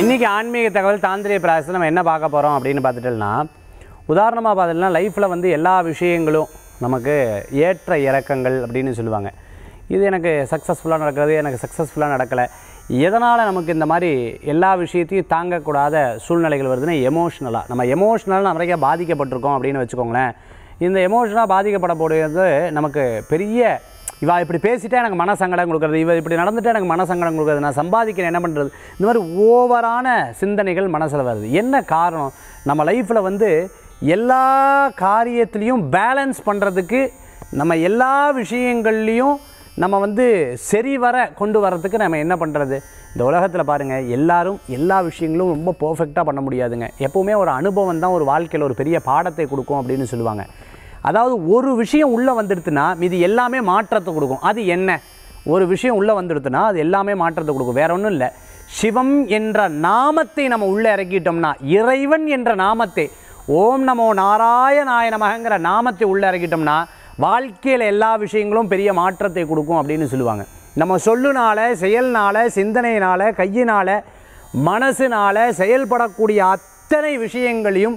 இன்றைக்கி ஆன்மீக தகவல் தாந்திரிய பிராயசத்தில் நம்ம என்ன பார்க்க போகிறோம் அப்படின்னு பார்த்துட்டோம்னா உதாரணமாக பார்த்தோம்னா லைஃப்பில் வந்து எல்லா விஷயங்களும் நமக்கு ஏற்ற இறக்கங்கள் அப்படின்னு சொல்லுவாங்க இது எனக்கு சக்ஸஸ்ஃபுல்லாக நடக்கிறது எனக்கு சக்ஸஸ்ஃபுல்லாக நடக்கலை எதனால் நமக்கு இந்த மாதிரி எல்லா விஷயத்தையும் தாங்கக்கூடாத சூழ்நிலைகள் வருதுன்னா எமோஷ்னலாக நம்ம எமோஷ்னலாக நிறைய பாதிக்கப்பட்டிருக்கோம் அப்படின்னு வச்சுக்கோங்களேன் இந்த எமோஷனாக பாதிக்கப்படக்கூடியது நமக்கு பெரிய இவா இப்படி பேசிட்டா எனக்கு மனசங்கடம் கொடுக்குறது இவ இப்படி நடந்துட்டால் எனக்கு மனசங்கடம் கொடுக்குறது நான் சம்பாதிக்கிறேன் என்ன பண்ணுறது இந்த மாதிரி ஓவரான சிந்தனைகள் மனசில் வருது என்ன காரணம் நம்ம லைஃப்பில் வந்து எல்லா காரியத்துலேயும் பேலன்ஸ் பண்ணுறதுக்கு நம்ம எல்லா விஷயங்கள்லேயும் நம்ம வந்து சரி வர கொண்டு வர்றதுக்கு நம்ம என்ன பண்ணுறது இந்த உலகத்தில் பாருங்கள் எல்லாரும் எல்லா விஷயங்களும் ரொம்ப பர்ஃபெக்டாக பண்ண முடியாதுங்க எப்போவுமே ஒரு அனுபவம் தான் ஒரு வாழ்க்கையில் ஒரு பெரிய பாடத்தை கொடுக்கும் அப்படின்னு சொல்லுவாங்க அதாவது ஒரு விஷயம் உள்ளே வந்துடுதுன்னா இது எல்லாமே மாற்றத்தை கொடுக்கும் அது என்ன ஒரு விஷயம் உள்ளே வந்துடுதுன்னா அது எல்லாமே மாற்றத்தை கொடுக்கும் வேற ஒன்றும் இல்லை சிவம் என்ற நாமத்தை நம்ம உள்ளே இறக்கிட்டோம்னா இறைவன் என்ற நாமத்தை ஓம் நமோ நாராயண நமகங்கிற நாமத்தை உள்ளே இறக்கிட்டோம்னா வாழ்க்கையில் எல்லா விஷயங்களும் பெரிய மாற்றத்தை கொடுக்கும் அப்படின்னு சொல்லுவாங்க நம்ம சொல்லுனால செயல்னால் சிந்தனையினால் கையினால் மனசுனால் செயல்படக்கூடிய அத்தனை விஷயங்களையும்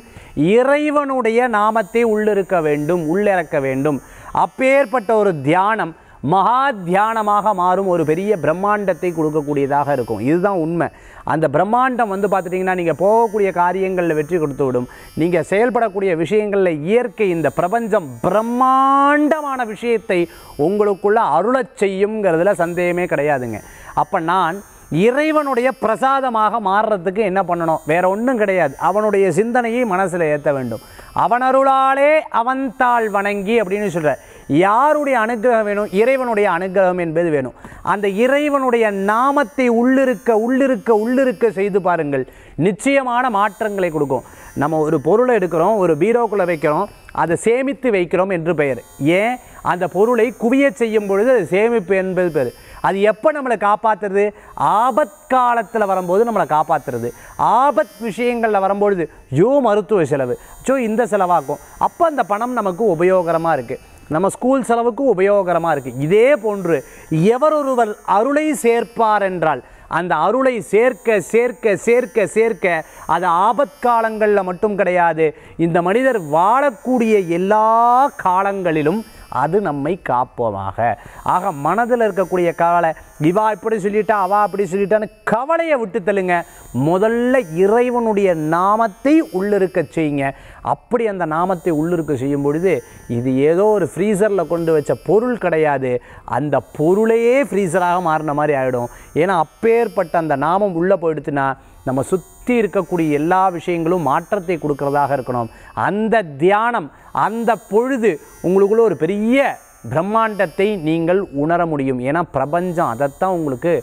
இறைவனுடைய நாமத்தை உள்ளிருக்க வேண்டும் உள்ளிறக்க வேண்டும் அப்பேற்பட்ட ஒரு தியானம் மகா தியானமாக மாறும் ஒரு பெரிய பிரம்மாண்டத்தை கொடுக்கக்கூடியதாக இருக்கும் இதுதான் உண்மை அந்த பிரம்மாண்டம் வந்து பார்த்துட்டிங்கன்னா நீங்கள் போகக்கூடிய காரியங்களில் வெற்றி கொடுத்து விடும் நீங்கள் செயல்படக்கூடிய விஷயங்களில் இயற்கை இந்த பிரபஞ்சம் பிரம்மாண்டமான விஷயத்தை உங்களுக்குள்ளே அருளச் செய்யுங்கிறதுல சந்தேகமே கிடையாதுங்க அப்போ நான் இறைவனுடைய பிரசாதமாக மாறுறதுக்கு என்ன பண்ணணும் வேற ஒன்றும் கிடையாது அவனுடைய சிந்தனையை மனசில் ஏற்ற வேண்டும் அவனருளாலே அவன்தாள் வணங்கி அப்படின்னு சொல்கிற யாருடைய அனுகிரகம் வேணும் இறைவனுடைய அனுகிரகம் என்பது வேணும் அந்த இறைவனுடைய நாமத்தை உள்ளிருக்க உள்ளிருக்க உள்ளிருக்க செய்து பாருங்கள் நிச்சயமான மாற்றங்களை கொடுக்கும் நம்ம ஒரு பொருளை எடுக்கிறோம் ஒரு பீரோக்குள்ளே வைக்கிறோம் அதை சேமித்து வைக்கிறோம் என்று பெயர் ஏன் அந்த பொருளை குவிய செய்யும் பொழுது அது சேமிப்பு என்பது பெயர் அது எப்போ நம்மளை காப்பாற்றுறது ஆபத் காலத்தில் வரும்போது நம்மளை காப்பாற்றுறது ஆபத் விஷயங்களில் வரும்பொழுது யோ மருத்துவ செலவு ஸோ இந்த செலவாக்கும் அப்போ அந்த பணம் நமக்கு உபயோகரமாக இருக்குது நம்ம ஸ்கூல் செலவுக்கு உபயோகரமாக இருக்குது இதே போன்று எவரொருவர் அருளை சேர்ப்பார் என்றால் அந்த அருளை சேர்க்க சேர்க்க சேர்க்க சேர்க்க அது ஆபத்காலங்களில் மட்டும் கிடையாது இந்த மனிதர் வாழக்கூடிய எல்லா காலங்களிலும் அது நம்மை காப்போமாக ஆக மனதில் இருக்கக்கூடிய கவலை இவா இப்படி சொல்லிட்டா அவா அப்படி சொல்லிட்டான்னு கவலையை விட்டு தள்ளுங்க முதல்ல இறைவனுடைய நாமத்தை உள்ளிருக்க செய்யுங்க அப்படி அந்த நாமத்தை உள்ளிருக்க செய்யும் பொழுது இது ஏதோ ஒரு ஃப்ரீசரில் கொண்டு வச்ச பொருள் கிடையாது அந்த பொருளையே ஃப்ரீசராக மாறின மாதிரி ஆகிடும் ஏன்னா அப்பேற்பட்ட அந்த நாமம் உள்ளே போயிடுச்சுன்னா நம்ம சுத்த சுற்றி இருக்கக்கூடிய எல்லா விஷயங்களும் மாற்றத்தை கொடுக்கறதாக இருக்கணும் அந்த தியானம் அந்த பொழுது உங்களுக்குள்ள ஒரு பெரிய பிரம்மாண்டத்தை நீங்கள் உணர முடியும் ஏன்னா பிரபஞ்சம் அதைத்தான் உங்களுக்கு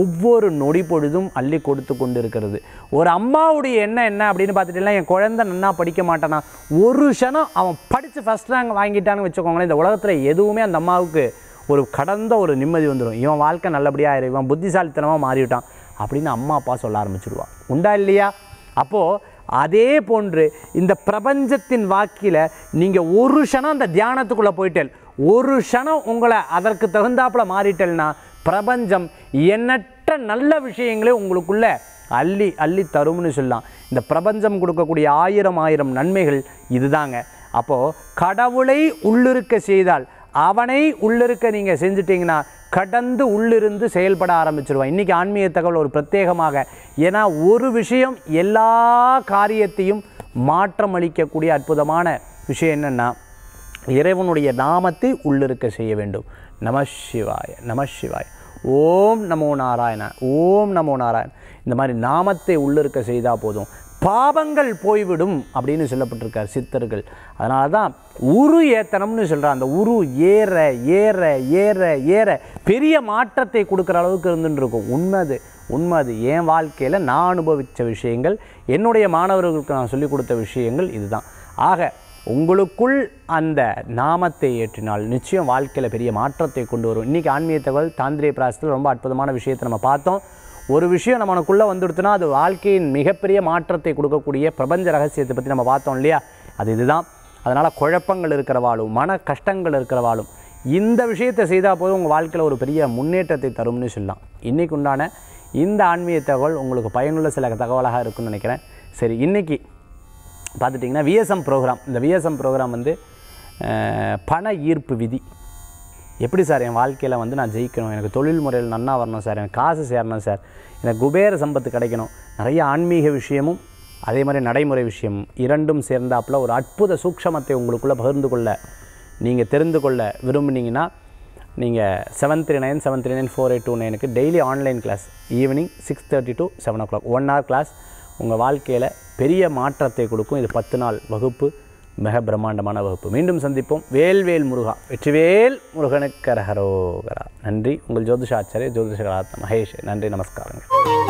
ஒவ்வொரு நொடி பொழுதும் அள்ளி கொடுத்து கொண்டு இருக்கிறது ஒரு அம்மாவுடைய எண்ணம் என்ன அப்படின்னு பார்த்துட்டீங்கன்னா என் குழந்தை நன்னா படிக்க மாட்டானா ஒரு க்ஷணம் அவன் படித்து ஃபஸ்ட் ரேங்க் வாங்கிட்டான்னு வச்சுக்கோங்களேன் இந்த உலகத்தில் எதுவுமே அந்த அம்மாவுக்கு ஒரு கடந்த ஒரு நிம்மதி வந்துடும் இவன் வாழ்க்கை நல்லபடியாக இவன் புத்திசாலித்தனமாக மாறிவிட்டான் அப்படின்னு அம்மா அப்பா சொல்ல ஆரம்பிச்சிடுவா உண்டா இல்லையா அப்போது அதே போன்று இந்த பிரபஞ்சத்தின் வாக்கில் நீங்கள் ஒரு க்ஷணம் அந்த தியானத்துக்குள்ளே போயிட்டல் ஒரு க்ஷணம் உங்களை அதற்கு தகுந்தாப்பில் மாறிட்டல்னா பிரபஞ்சம் எண்ணற்ற நல்ல விஷயங்களே உங்களுக்குள்ளே அள்ளி அள்ளி தரும்னு சொல்லலாம் இந்த பிரபஞ்சம் கொடுக்கக்கூடிய ஆயிரம் ஆயிரம் நன்மைகள் இதுதாங்க அப்போது கடவுளை உள்ளிருக்க செய்தால் அவனை உள்ளிருக்க நீங்கள் செஞ்சிட்டிங்கன்னா கடந்து உள்ளிருந்து செயல்பட ஆரம்பிச்சிருவான் இன்றைக்கி ஆன்மீக தகவல் ஒரு பிரத்யேகமாக ஏன்னா ஒரு விஷயம் எல்லா காரியத்தையும் மாற்றம் அளிக்கக்கூடிய அற்புதமான விஷயம் என்னென்னா இறைவனுடைய நாமத்தை உள்ளிருக்க செய்ய வேண்டும் நம சிவாய நம சிவாய ஓம் நமோ நாராயண ஓம் நமோ நாராயண் இந்த மாதிரி நாமத்தை உள்ளிருக்க செய்தால் போதும் பாவங்கள் போய்விடும் அப்படின்னு சொல்லப்பட்டிருக்கார் சித்தர்கள் அதனால தான் உரு ஏத்தனம்னு சொல்கிறார் அந்த உரு ஏற ஏற ஏற ஏற பெரிய மாற்றத்தை கொடுக்குற அளவுக்கு இருந்துருக்கும் இருக்கும் உண்மை அது உண்மை அது என் வாழ்க்கையில் நான் அனுபவித்த விஷயங்கள் என்னுடைய மாணவர்களுக்கு நான் சொல்லிக் கொடுத்த விஷயங்கள் இதுதான் ஆக உங்களுக்குள் அந்த நாமத்தை ஏற்றினால் நிச்சயம் வாழ்க்கையில் பெரிய மாற்றத்தை கொண்டு வரும் இன்றைக்கி ஆன்மீக தகவல் தாந்திரிய பிராசத்தில் ரொம்ப அற்புதமான விஷயத்தை நம்ம பார்த்தோம் ஒரு விஷயம் நம்மளுக்குள்ளே வந்துடுத்துனா அது வாழ்க்கையின் மிகப்பெரிய மாற்றத்தை கொடுக்கக்கூடிய பிரபஞ்ச ரகசியத்தை பற்றி நம்ம பார்த்தோம் இல்லையா அது இதுதான் அதனால் குழப்பங்கள் இருக்கிறவாளும் மன கஷ்டங்கள் இருக்கிறவாளும் இந்த விஷயத்தை செய்தால் போதும் உங்கள் வாழ்க்கையில் ஒரு பெரிய முன்னேற்றத்தை தரும்னு சொல்லலாம் இன்றைக்கு உண்டான இந்த ஆன்மீக தகவல் உங்களுக்கு பயனுள்ள சில தகவலாக இருக்கும்னு நினைக்கிறேன் சரி இன்றைக்கி பார்த்துட்டிங்கன்னா விஎஸ்எம் ப்ரோக்ராம் இந்த விஎஸ்எம் ப்ரோக்ராம் வந்து பண ஈர்ப்பு விதி எப்படி சார் என் வாழ்க்கையில் வந்து நான் ஜெயிக்கணும் எனக்கு தொழில் முறையில் நன்னா வரணும் சார் எனக்கு காசு சேரணும் சார் எனக்கு குபேர சம்பத்து கிடைக்கணும் நிறைய ஆன்மீக விஷயமும் அதே மாதிரி நடைமுறை விஷயம் இரண்டும் சேர்ந்தாப்பில் ஒரு அற்புத சூக்ஷமத்தை உங்களுக்குள்ளே பகிர்ந்து கொள்ள நீங்கள் தெரிந்து கொள்ள விரும்புனீங்கன்னா நீங்கள் seven three nine seven three nine four eight two நைனுக்கு daily online class evening six thirty to seven o'clock one hour class உங்கள் வாழ்க்கையில் பெரிய மாற்றத்தை கொடுக்கும் இது பத்து நாள் வகுப்பு மிக பிரம்மாண்டமான வகுப்பு மீண்டும் சந்திப்போம் வேல்வேல் முருகா வெற்றிவேல் முருகனுக்கரஹரோகரா நன்றி உங்கள் ஜோதிஷாச்சாரிய ஜோதிஷகராத்ன மகேஷ் நன்றி நமஸ்காரங்கள்